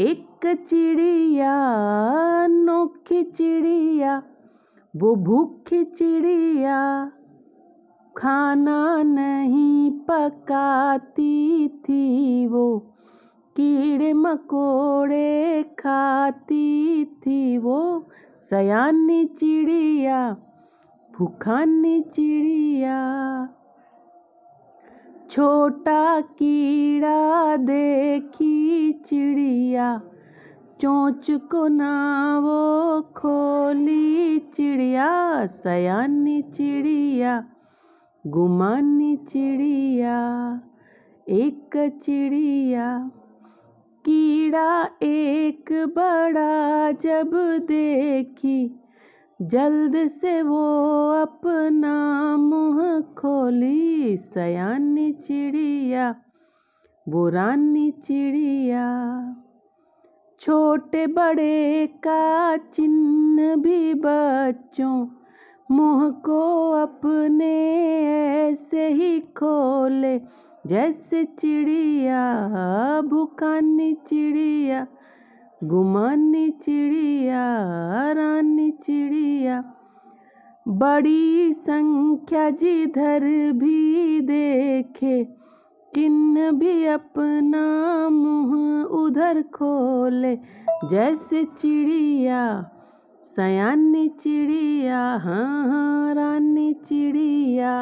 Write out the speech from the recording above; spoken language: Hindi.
एक चिड़िया अनोखी चिड़िया वो भूखी चिड़िया खाना नहीं पकाती थी वो कीड़े मकोड़े खाती थी वो सयानी चिड़िया भूखानी चिड़िया छोटा कीड़ा देखी चिड़िया चोंच को ना वो खोली चिड़िया सयानी चिड़िया गुमानी चिड़िया एक चिड़िया कीड़ा एक बड़ा जब देखी जल्द से वो अपना मुँह खोली सयानी चिड़िया वो रानी चिड़िया छोटे बड़े का चिन्ह भी बच्चों मुँह को अपने ऐसे ही खोले जैसे चिड़िया भूखानी चिड़िया गुमानी चिड़िया रानी चिड़िया बड़ी संख्या जिधर भी देखे किन्न भी अपना मुंह उधर खोले जैसे चिड़िया सयानी चिड़िया हाँ हाँ रानी चिड़िया